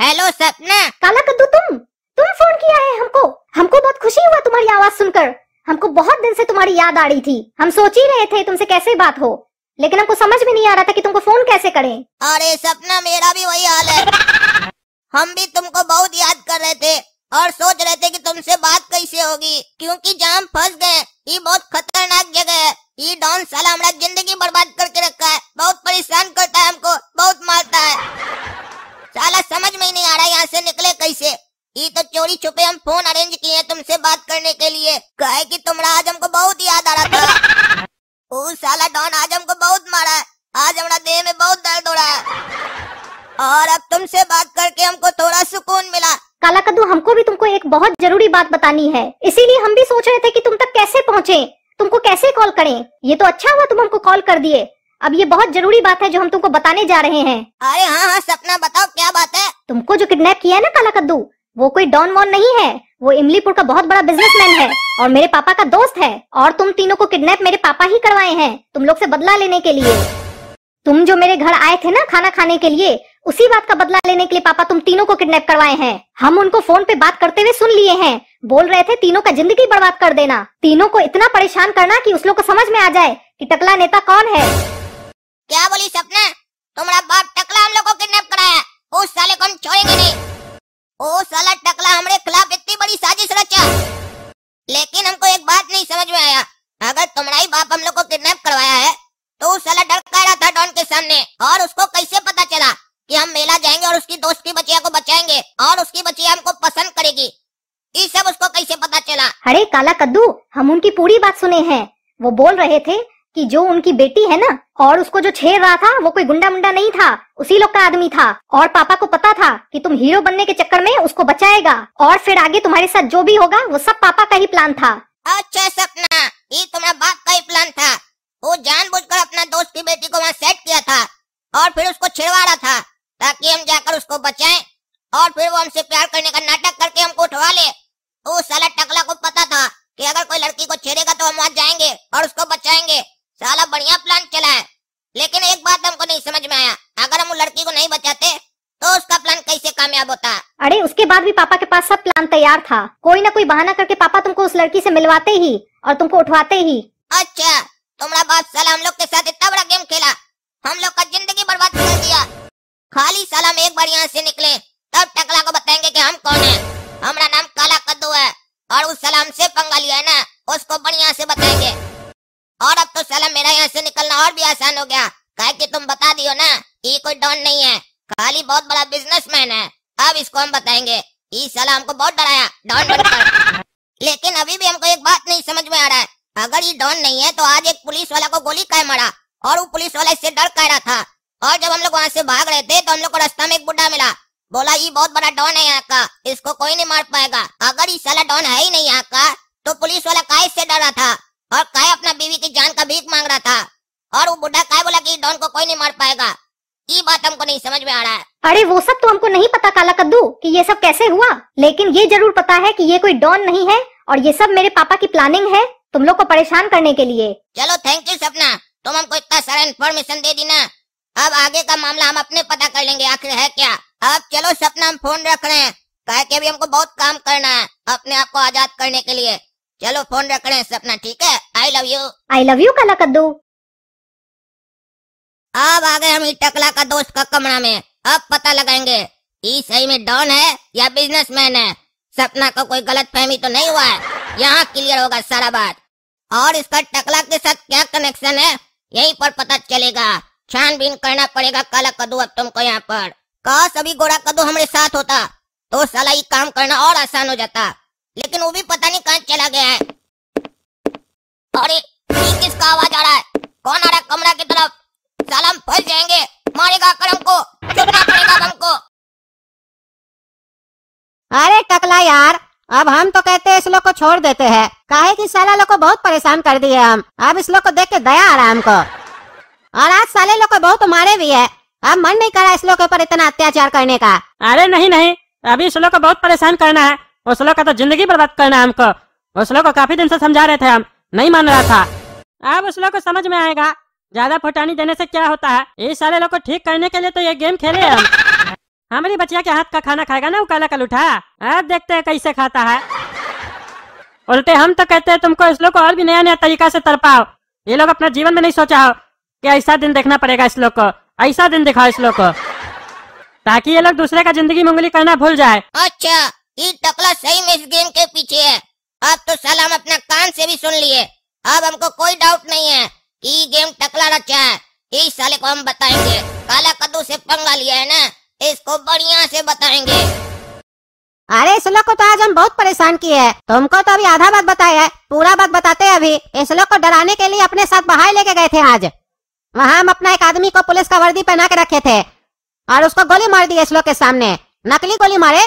hello सपना काला कद्दू तुम तुम फोन किया है हमको हमको बहुत खुशी हुआ तुम्हारी आवाज सुनकर हमको बहुत दिन से तुम्हारी याद आ रही थी हम सोच ही रहे थे तुमसे कैसे बात हो लेकिन हमको समझ में नहीं आ रहा था कि तुमको फोन कैसे करें अरे सपना मेरा भी वही हाल है हम भी तुमको बहुत याद कर रहे थे और सोच रहे थे कि तुमसे बात कैसे होगी क्योंकि जहाँ फंस गए ये बहुत खतरनाक जगह है ये डॉन साला हमारा जिंदगी बर्बाद करके रखा है याद आ रहा था ओ साला डॉन आज हमको बहुत मारा है आज हमारा देह में बहुत दर्द हो रहा है और अब तुमसे बात करके हमको थोड़ा सुकून मिला काला कद्दू हमको भी तुमको एक बहुत जरूरी बात बतानी है इसीलिए हम भी सोच रहे थे कि तुम तक कैसे पहुँचे तुमको कैसे कॉल करें ये तो अच्छा हुआ तुम हमको कॉल कर दिए अब ये बहुत जरूरी बात है जो हम तुमको बताने जा रहे हैं अरे हाँ हाँ सपना बताओ क्या बात है तुमको जो किडनैप किया है ना काला कद्दू वो कोई डॉन वॉन नहीं है वो इमलीपुर का बहुत बड़ा बिजनेसमैन है और मेरे पापा का दोस्त है और तुम तीनों को किडनैप मेरे पापा ही करवाए हैं तुम लोग से बदला लेने के लिए तुम जो मेरे घर आए थे ना खाना खाने के लिए उसी बात का बदला लेने के लिए पापा तुम तीनों को किडनैप करवाए हैं हम उनको फोन पे बात करते हुए सुन लिए हैं बोल रहे थे तीनों का जिंदगी बर्बाद कर देना तीनों को इतना परेशान करना कि उस लोग को समझ में आ जाए कि टकला नेता कौन है क्या बोली सपना तुम्हारा बाप टकला हम लोग को किडनैप कराया उस साले को हम छोड़ेंगे नहीं ओ साला टकला हमारे खिलाफ इतनी बड़ी साजिश रचा लेकिन हमको एक बात नहीं समझ में आया अगर तुम्हारा ही बाप हम लोग को किडनैप करवाया है तो वो साला डर का रहा था डॉन के सामने और उसको कैसे पता चला कि हम मेला जाएंगे और उसकी दोस्त की बचिया को बचाएंगे और उसकी बचिया हमको पसंद करेगी ये सब उसको कैसे पता चला अरे काला कद्दू हम उनकी पूरी बात सुने हैं वो बोल रहे थे कि जो उनकी बेटी है ना और उसको जो छेड़ रहा था वो कोई गुंडा मुंडा नहीं था उसी लोग का आदमी था और पापा को पता था कि तुम हीरो बनने के चक्कर में उसको बचाएगा और फिर आगे तुम्हारे साथ जो भी होगा वो सब पापा का ही प्लान था अच्छा सपना ये तुम्हारा बाप का ही प्लान था वो जानबूझकर अपना दोस्त की बेटी को वहाँ सेट किया था और फिर उसको छिड़वा रहा था ताकि हम जाकर उसको बचाए और फिर वो हमसे प्यार करने का नाटक करके हमको उठवा ले वो तो साला टकला को पता था कि अगर कोई लड़की को छेड़ेगा तो हम वहाँ जाएंगे और उसको बचाएंगे साला बढ़िया प्लान चला है लेकिन एक बात हमको नहीं समझ में आया अगर हम लड़की को नहीं बचाते तो उसका प्लान कैसे कामयाब होता अरे उसके बाद भी पापा के पास सब प्लान तैयार था कोई ना कोई बहाना करके पापा तुमको उस लड़की से मिलवाते ही और तुमको उठवाते ही अच्छा तुम्हारा बाप साला हम लोग के साथ इतना बड़ा गेम खेला हम लोग का जिंदगी बर्बाद कर दिया खाली साला हम एक बार यहाँ से निकले तब टकला को बताएंगे कि हम कौन है हमारा नाम काला कद्दू है और उस सलाम से पंगा लिया है ना उसको बढ़िया से बताएंगे और अब तो सलम मेरा यहाँ से निकलना और भी आसान हो गया कह कि तुम बता दियो ना ये कोई डॉन नहीं है खाली बहुत बड़ा बिजनेसमैन है अब इसको हम बताएंगे ये सलाम हमको बहुत डराया डॉन बनकर लेकिन अभी भी हमको एक बात नहीं समझ में आ रहा है अगर ये डॉन नहीं है तो आज एक पुलिस वाला को गोली का मारा और वो पुलिस वाला इससे डर कह रहा था और जब हम लोग वहाँ से भाग रहे थे तो हम लोग को रास्ता में एक बुढ़ा मिला बोला ये बहुत बड़ा डॉन है यहाँ का इसको कोई नहीं मार पाएगा अगर ये साला डॉन है ही नहीं यहाँ का तो पुलिस वाला का इससे डरा था और काय अपना बीवी की जान का भीख मांग रहा था और वो बुढ़ा काय बोला कि डॉन को कोई नहीं मार पाएगा ये बात हमको नहीं समझ में आ रहा है अरे वो सब तो हमको नहीं पता काला कद्दू कि ये सब कैसे हुआ लेकिन ये जरूर पता है कि ये कोई डॉन नहीं है और ये सब मेरे पापा की प्लानिंग है तुम लोग को परेशान करने के लिए चलो थैंक यू सपना तुम हमको इतना सारा इन्फॉर्मेशन दे दी ना अब आगे का मामला हम अपने पता कर लेंगे आखिर है क्या अब चलो सपना हम फोन रख रहे हैं कह के भी हमको बहुत काम करना है अपने आप को आजाद करने के लिए चलो फोन रख रहे हैं सपना ठीक है I love you I love you काला कद्दू अब आ गए हम टकला का दोस्त का कमरा में अब पता लगाएंगे ई सही में डॉन है या बिजनेसमैन है सपना को कोई गलत फहमी तो नहीं हुआ है यहाँ क्लियर होगा सारा बात और इसका टकला के साथ क्या कनेक्शन है यहीं पर पता चलेगा छानबीन करना पड़ेगा काला कद्दू अब तुमको यहाँ पर कहा सभी गोरा कद्दू हमारे साथ होता तो साला ये काम करना और आसान हो जाता लेकिन वो भी पता नहीं कहाँ चला गया है अरे किसका आवाज आ रहा है कौन आ रहा है कमरा की तरफ साला फंस जाएंगे मारेगा करम को चुपना पड़ेगा हमको अरे टकला यार अब हम तो कहते हैं इस लोग को छोड़ देते हैं काहे कि साला लोग को बहुत परेशान कर दिए हम अब इस लोग को देख के दया आ रहा हमको और आज साले लोग को बहुत मारे भी है अब मन नहीं करा इस लोग के ऊपर इतना अत्याचार करने का अरे नहीं नहीं अभी इस लोग को बहुत परेशान करना है लोग का तो जिंदगी बर्बाद करना है हमको लोग को काफी दिन से समझा रहे थे हम नहीं मान रहा था अब ओसलो को समझ में आएगा ज्यादा फुटानी देने से क्या होता है ये सारे लोग को ठीक करने के लिए तो ये गेम खेले हम हमारी बचिया के हाथ का खाना खाएगा ना वो काला कल उठा अब देखते है कैसे खाता है उल्टे हम तो कहते हैं तुमको इस लोग को और भी नया नया तरीका से तरपाओ ये लोग अपना जीवन में नहीं सोचा हो कि ऐसा दिन देखना पड़ेगा इस लोग को ऐसा दिन दिखाओ इस लोग को ताकि ये लोग दूसरे का जिंदगी मंगली करना भूल जाए अच्छा ये टकला सही में इस गेम के पीछे है अब तो सलाम अपना कान से भी सुन लिए अब हमको कोई डाउट नहीं है कि ये गेम टकला रचा है ये साले को हम बताएंगे काला कद्दू से पंगा लिया है ना इसको बढ़िया से बताएंगे अरे इस लोग को तो आज हम बहुत परेशान किए हैं तुमको तो अभी आधा बात बताया है पूरा बात बताते हैं अभी इस लोग को डराने के लिए अपने साथ बहाय लेके गए थे आज वहाँ हम अपना एक आदमी को पुलिस का वर्दी पहना के रखे थे और उसको गोली मार दी इस लोग के सामने नकली गोली मारे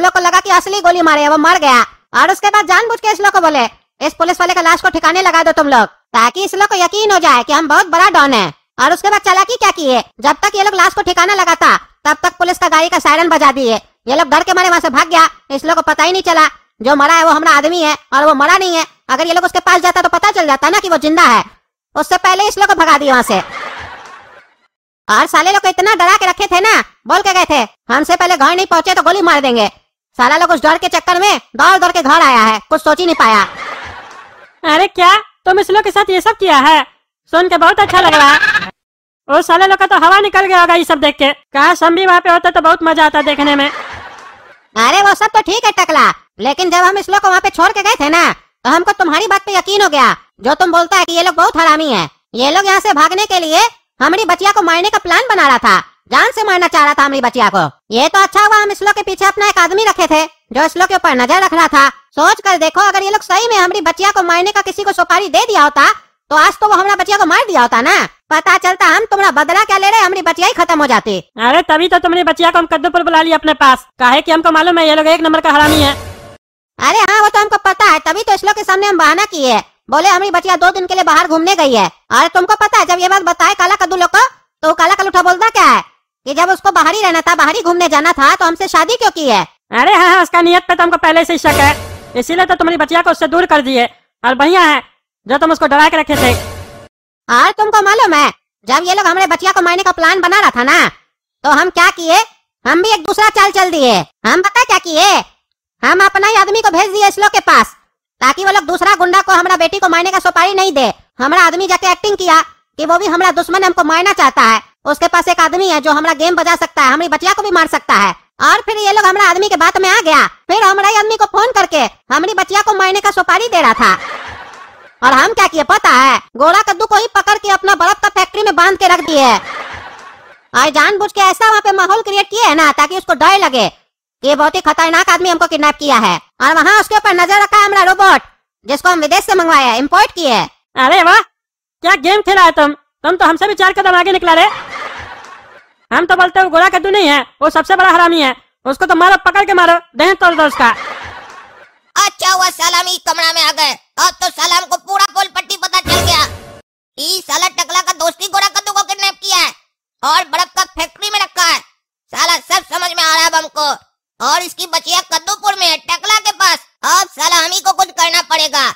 लोग को लगा कि असली गोली मारे वो मर गया और उसके बाद जानबूझ के लोग को बोले इस पुलिस वाले का लाश को ठिकाने लगा दो तुम लोग ताकि लोग को यकीन हो जाए कि हम बहुत बड़ा डॉन है और उसके बाद चला की क्या किए जब तक ये लोग लाश को ठिकाना लगाता तब तक पुलिस का गाड़ी का सायरन बजा दिए ये लोग डर के मारे वहाँ से भाग गया लोग को पता ही नहीं चला जो मरा है वो हमारा आदमी है और वो मरा नहीं है अगर ये लोग उसके पास जाता तो पता चल जाता ना कि वो जिंदा है उससे पहले लोग को भगा दिया वहाँ से और साले लोग इतना डरा के रखे थे ना बोल के गए थे हमसे पहले घर नहीं पहुंचे तो गोली मार देंगे साला लोग उस डर के चक्कर में दौड़ दौड़ के घर आया है कुछ सोच ही नहीं पाया अरे क्या तुम इस लोग के साथ ये सब किया है सुन के बहुत अच्छा लग रहा है साले लोग का तो हवा निकल गया होगा ये सब देख के कहा हम भी वहाँ पे होते तो बहुत मजा आता देखने में अरे वो सब तो ठीक है टकला लेकिन जब हम इस लोग को वहाँ पे छोड़ के गए थे ना तो हमको तुम्हारी बात पे यकीन हो गया जो तुम बोलता है कि ये लोग बहुत हरामी है ये लोग यहाँ से भागने के लिए हमारी बचिया को मारने का प्लान बना रहा था जान से मारना चाह रहा था हमारी बचिया को ये तो अच्छा हुआ हम इसलो के पीछे अपना एक आदमी रखे थे जो इसलो के ऊपर नजर रख रहा था सोच कर देखो अगर ये लोग सही में हमारी बचिया को मारने का किसी को सुपारी दे दिया होता तो आज तो वो हमारा बचिया को मार दिया होता ना पता चलता हम तुम्हारा बदला क्या ले रहे हमारी बचिया ही खत्म हो जाती अरे तभी तो तुमने बचिया को हम कद्दूपुर बुला लिया अपने पास काहे की हमको मालूम है ये लोग एक नंबर का हरामी है अरे हाँ वो तो हमको पता है तभी तो इसलो के सामने हम बहाना किए बोले हमारी बचिया दो दिन के लिए बाहर घूमने गई है अरे तुमको पता है जब ये बात बताए काला कद्दू लोग को तो काला कलूठा बोलता क्या है कि जब उसको बाहर ही रहना था बाहर ही घूमने जाना था तो हमसे शादी क्यों की है अरे हाँ, हाँ उसका नियत पे तो हमको पहले से शक है इसीलिए तो तुम्हारी बचिया को उससे दूर कर दिए और बढ़िया है जो तुम उसको डरा के रखे थे और तुमको मालूम है जब ये लोग हमारे बचिया को मारने का प्लान बना रहा था ना तो हम क्या किए हम भी एक दूसरा चाल चल दिए हम पता क्या किए हम अपना ही आदमी को भेज दिए इस लोग के पास ताकि वो लोग दूसरा गुंडा को हमारा बेटी को मारने का सुपारी नहीं दे हमारा आदमी जाके एक्टिंग किया कि वो भी हमारा दुश्मन हमको मारना चाहता है उसके पास एक आदमी है जो हमारा गेम बजा सकता है हमारी बचिया को भी मार सकता है और फिर ये लोग हमारा आदमी के बात में आ गया फिर हमारा आदमी को फोन करके हमारी बचिया को मारने का सुपारी दे रहा था और हम क्या किए पता है गोला कद्दू को ही पकड़ के अपना बर्फ का फैक्ट्री में बांध के रख दिए और बुझ के ऐसा वहाँ पे माहौल क्रिएट किए है ना ताकि उसको डर लगे ये बहुत ही खतरनाक आदमी हमको किडनैप किया है और वहाँ उसके ऊपर नजर रखा है हमारा रोबोट जिसको हम विदेश से मंगवाया है इम्पोर्ट किए है अरे वाह क्या गेम खेला है तुम तुम तो हमसे भी चार कदम आगे निकला रहे हम तो बोलते हो गोरा कद्दू नहीं है वो सबसे बड़ा हरामी है उसको तो मारो पकड़ के मारो दहें तोड़ दो उसका अच्छा हुआ सलाम ही कमरा में आ गए अब तो सलाम को पूरा पोल पट्टी पता चल गया ई साला टकला का दोस्ती गोरा कद्दू को किडनैप किया है और बर्फ का फैक्ट्री में रखा है साला सब समझ में आ रहा है हमको और इसकी बचिया कद्दूपुर में है टकला के पास अब सलामी को कुछ करना पड़ेगा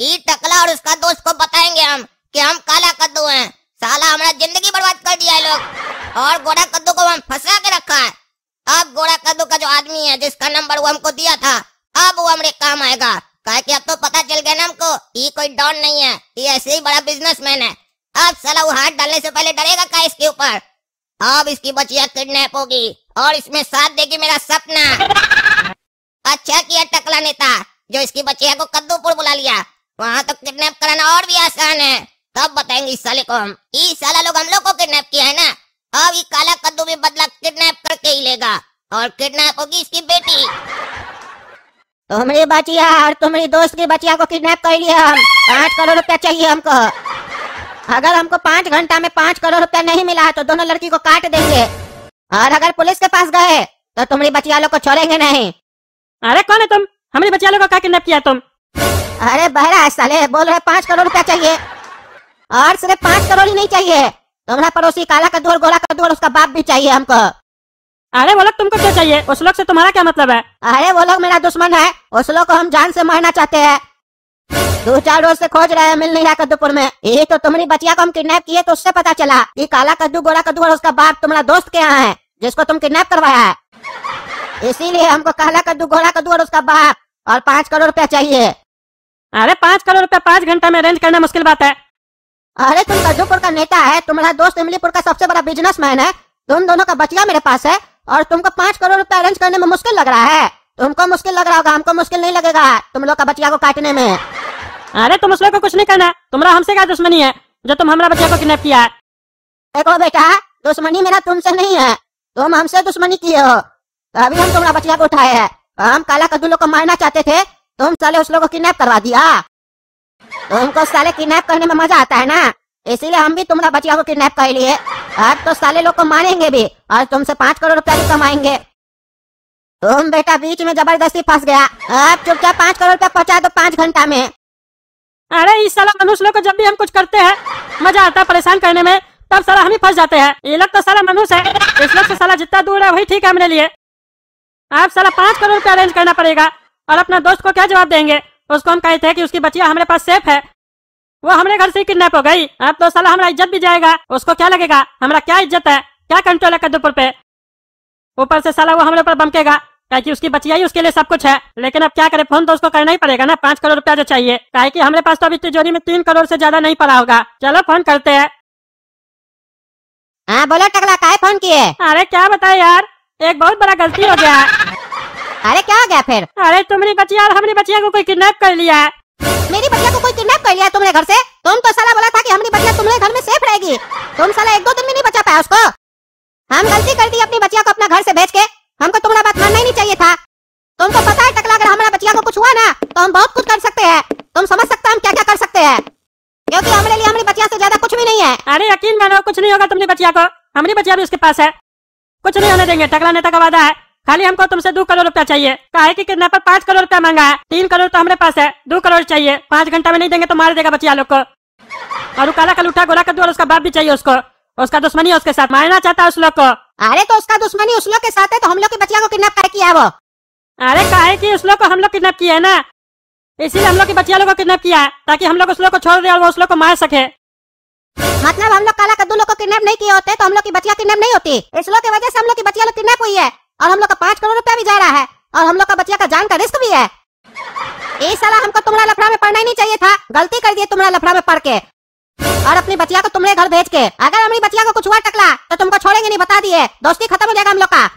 ई टकला और उसका दोस्त को बताएंगे हम कि हम काला कद्दू हैं साला हमारा जिंदगी बर्बाद कर दिया है लोग और गोरा कद्दू को हम फंसा के रखा है अब गोरा कद्दू का जो आदमी है जिसका नंबर वो हमको दिया था अब वो हमारे काम आएगा कहा कि अब तो पता चल गया ना हमको ये कोई डॉन नहीं है ये ऐसे ही बड़ा बिजनेसमैन है अब साला वो हाथ डालने से पहले डरेगा का इसके ऊपर अब इसकी बचिया किडनैप होगी और इसमें साथ देगी मेरा सपना अच्छा किया टकला नेता जो इसकी बचिया को कद्दूपुर बुला लिया वहाँ तो किडनैप कराना और भी आसान है तब बताएंगे इस साले को हम इस साला लोग हम लोग को किडनैप किया है ना अब ये काला कद्दू भी बदला किडनैप करके ही लेगा और किडनैप होगी इसकी बेटी तुम्हारी बचिया और तुम्हारी दोस्त की बचिया को किडनैप कर लिया हम पाँच करोड़ रुपया चाहिए हमको अगर हमको पाँच घंटा में पाँच करोड़ रुपया नहीं मिला तो दोनों लड़की को काट देंगे और अगर पुलिस के पास गए तो तुम्हारी बचिया लोग को छोड़ेंगे नहीं अरे कौन है तुम हमारी बचिया लोग को क्या किडनैप किया तुम अरे बहरा साले बोल रहे पाँच करोड़ रुपया चाहिए और सिर्फ पाँच करोड़ ही नहीं चाहिए तुम्हारा पड़ोसी काला का दूर गोरा का दूर उसका बाप भी चाहिए हमको अरे वो लोग तुमको क्या चाहिए उस लोग से तुम्हारा क्या मतलब है अरे वो लोग मेरा दुश्मन है उस लोग को हम जान से मारना चाहते हैं दो चार रोज से खोज रहे हैं मिल नहीं रहा कद्दूपुर में ये तो तुम्हारी बचिया को हम किडनैप किए तो उससे पता चला कि काला कद्दू गोरा कद्दू और उसका बाप तुम्हारा दोस्त के यहाँ है जिसको तुम किडनैप करवाया है इसीलिए हमको काला कद्दू घोड़ा कद्दू और उसका बाप और पाँच करोड़ रुपया चाहिए अरे पाँच करोड़ रुपया पाँच घंटा में अरेंज करना मुश्किल बात है अरे तुम कद्दूपुर का नेता है तुम्हारा दोस्त इमलीपुर का सबसे बड़ा बिजनेसमैन है तुम दोनों का बचिया मेरे पास है और तुमको पाँच करोड़ रुपया अरेंज करने में मुश्किल लग रहा है तुमको मुश्किल लग रहा होगा हमको मुश्किल नहीं लगेगा तुम लोग का बचिया को काटने में अरे तुम उसको को कुछ नहीं करना तुम्हारा हमसे क्या दुश्मनी है जो तुम हमारा बच्चे को किडनेप किया है देखो बेटा दुश्मनी मेरा तुमसे नहीं है तुम तो हमसे दुश्मनी किए हो तभी तो हम तुम्हारा बचिया को उठाए है हम काला कद्दू लोग को मारना चाहते थे तुम तो साले उस लोग को किडनैप करवा दिया तुमको साले किडनैप करने में मजा आता है ना इसीलिए हम भी तुम्हारा बचिया को किडनैप कर लिए अब तो साले लोग को मारेंगे भी और तुमसे पाँच करोड़ रुपया भी कमाएंगे तुम बेटा बीच में जबरदस्ती फंस गया अब चुपचाप पाँच करोड़ रुपया पहुँचा दो पाँच घंटा में अरे इस साला मनुष्य लोग को जब भी हम कुछ करते हैं मजा आता है परेशान करने में तब सारा हम ही फंस जाते हैं ये लोग तो सारा मनुष्य है इस लोग से सारा जितना दूर है वही ठीक है हमारे लिए आप सारा पाँच करोड़ रुपया अरेंज करना पड़ेगा और अपना दोस्त को क्या जवाब देंगे उसको हम कहते हैं कि उसकी बचिया हमारे पास सेफ है वो हमारे घर से किडनेप हो गई अब तो साला हमारा इज्जत भी जाएगा उसको क्या लगेगा हमारा क्या इज्जत है क्या कंट्रोल है कद्दूपुर पे ऊपर से साला वो हमारे ऊपर बमकेगा की उसकी बचिया ही उसके लिए सब कुछ है लेकिन अब क्या करे फोन तो उसको करना ही पड़ेगा ना पाँच करोड़ रुपया जो चाहिए क्या हमारे पास तो अभी तिजोरी में तीन करोड़ से ज्यादा नहीं पड़ा होगा चलो फोन करते हैं हाँ बोलो टकला काहे फोन किए अरे क्या बताए यार एक बहुत बड़ा गलती हो गया अरे क्या हो गया फिर अरे तुम्हारी बचिया हमारी बचिया को कोई किडनैप कर लिया मेरी बचिया को कोई किडनैप कर लिया तुमने घर से तुम तो साला बोला था कि हमारी बचिया तुम्हारे घर में सेफ रहेगी तुम साला एक दो दिन भी नहीं बचा पाया उसको हम गलती कर दी अपनी बचिया को अपना घर से भेज के हमको तुम्हारा बात मानना ही नहीं चाहिए था तुमको पता है टकला अगर हमारा बचिया को कुछ हुआ ना तो हम बहुत कुछ कर सकते हैं तुम समझ सकते हो हम क्या क्या कर सकते हैं क्योंकि तो हमारे लिए हमारी बचिया से ज्यादा कुछ भी नहीं है अरे यकीन मानो कुछ नहीं होगा तुमने बचिया को हमारी बचिया भी उसके पास है कुछ नहीं होने देंगे टकला नेता का वादा है खाली हमको तुमसे दो करोड़ रुपया चाहिए कहा है कि पर पाँच करोड़ रुपया मांगा है तीन करोड़ तो हमारे पास है दो करोड़ चाहिए पाँच घंटा में नहीं देंगे तो मार देगा बचिया लोग को और काला कलूठा गोला कद्दू और उसका बाप भी चाहिए उसको उसका दुश्मनी है उसके साथ मारना चाहता है उस लोग को अरे तो उसका दुश्मनी उस लोग के साथ है तो हम लोग की बचिया को किडनेप कर किया है वो अरे कहा की उस लोग को हम लोग किडनेप किया है ना इसीलिए हम लोग की बच्चिया लोग को किया है ताकि हम लोग उस लोग को छोड़ दे और वो उस लोग को मार सके मतलब हम लोग काला कद्दू लोग को किडनेप नहीं किए होते तो हम लोग की बच्चिया किडनेप नहीं होती इस लोग की वजह से हम लोग की बच्चिया लोग किडनेप हुई है और हम लोग का पाँच करोड़ रुपया भी जा रहा है और हम लोग का बच्चिया का जान का रिस्क भी है ये साला हमको तुम्हारा लफड़ा में पढ़ना ही नहीं चाहिए था गलती कर दिए तुम्हारा लफड़ा में पढ़ के और अपनी बच्चिया को तुम्हारे घर भेज के अगर हमारी बच्चिया को कुछ हुआ टकला तो तुमको छोड़ेंगे नहीं बता दिए दोस्ती खत्म हो जाएगा हम लोग का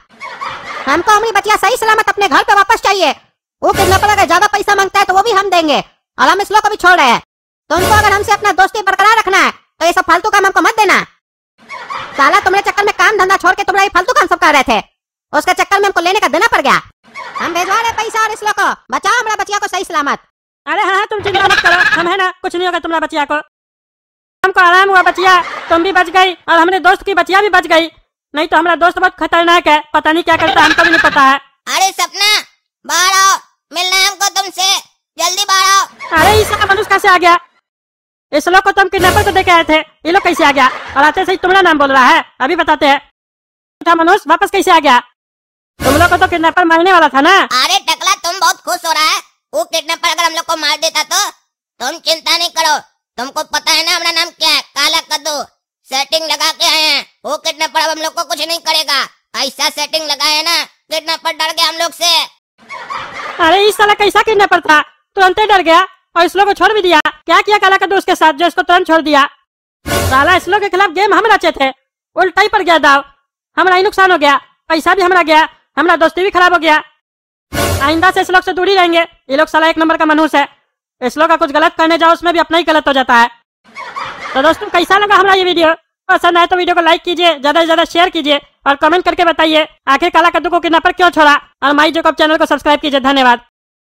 हमको हमारी बच्चिया सही सलामत अपने घर पे वापस चाहिए वो किडनैपर अगर ज्यादा पैसा मांगता है तो वो भी हम देंगे और हम इसलो को भी छोड़ रहे हैं तो उनको अगर हमसे अपना दोस्ती बरकरार रखना है तो ये सब फालतू काम हमको मत देना साला तुम्हारे चक्कर में काम धंधा छोड़ के तुम्हारा ये फालतू काम सब कर रहे थे उसके चक्कर में हमको लेने का देना पड़ गया हम भेजवा रहे पैसा और इसलो को बचाओ हमारा बचिया को सही सलामत अरे हाँ, हाँ तुम चिंता मत करो हम है ना कुछ नहीं होगा तुम्हारा बचिया को हमको आराम हुआ बचिया तुम भी बच गई और हमारे दोस्त की बचिया भी बच गई नहीं तो हमारा दोस्त बहुत खतरनाक है पता नहीं क्या करता हमको भी नहीं पता है अरे सपना बाहर आओ मिलना है हमको तुमसे जल्दी बाहर आओ अरे इस मनुष्य कैसे आ गया इस लोग को तुम तो किडनैपर को देखे आए थे ये लोग कैसे आ गया और आते से तुम्हारा नाम बोल रहा है अभी बताते हैं मनुष्य वापस कैसे आ गया तुम लोग को तो किडनैपर मारने वाला था ना अरे टकला तुम बहुत खुश हो रहा है वो किडनैपर अगर हम लोग को मार देता तो तुम चिंता नहीं करो तुमको पता है ना हमारा नाम क्या है काला कद्दू सेटिंग लगा के आए हैं वो किडनैपर अब हम लोग को कुछ नहीं करेगा ऐसा सेटिंग लगाए ना किडनैपर डर गए हम लोग से अरे इस साला कैसा गिरना पड़ता तुरंत डर गया और इसलो को छोड़ भी दिया क्या किया काला कद्दू उसके साथ जो इसको तुरंत छोड़ दिया साला लोग के खिलाफ गेम हम रचे थे उल्टा ही पड़ गया दाव हमारा ही नुकसान हो गया पैसा भी हमारा गया हमारा दोस्ती भी खराब हो गया आइंदा से इस लोग से दूर ही रहेंगे ये लोग साला एक नंबर का मनुष्य है इस लोग का कुछ गलत करने जाओ उसमें भी अपना ही गलत हो जाता है तो दोस्तों कैसा लगा हमारा ये वीडियो पसंद आए तो वीडियो को लाइक कीजिए ज्यादा से ज्यादा शेयर कीजिए और कमेंट करके बताइए आखिर काला कद्दू को पर क्यों छोड़ा और माई जो चैनल को सब्सक्राइब कीजिए धन्यवाद